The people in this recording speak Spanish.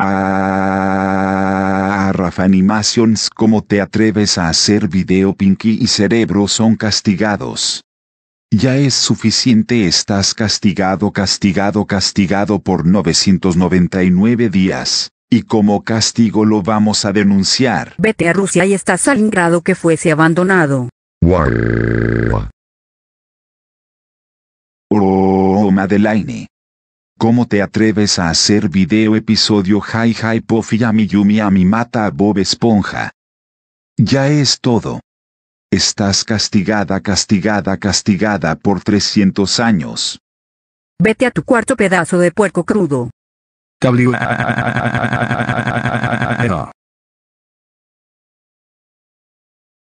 Ah, Rafa Animations, ¿cómo te atreves a hacer video? Pinky y Cerebro son castigados. Ya es suficiente, estás castigado, castigado, castigado por 999 días. Y como castigo lo vamos a denunciar. Vete a Rusia y estás al grado que fuese abandonado. Wow. Oh, Madeleine. ¿Cómo te atreves a hacer video episodio Hi Hi Puffy mi Yumi Mi mata a Bob Esponja? Ya es todo. Estás castigada, castigada, castigada por 300 años. Vete a tu cuarto pedazo de puerco crudo.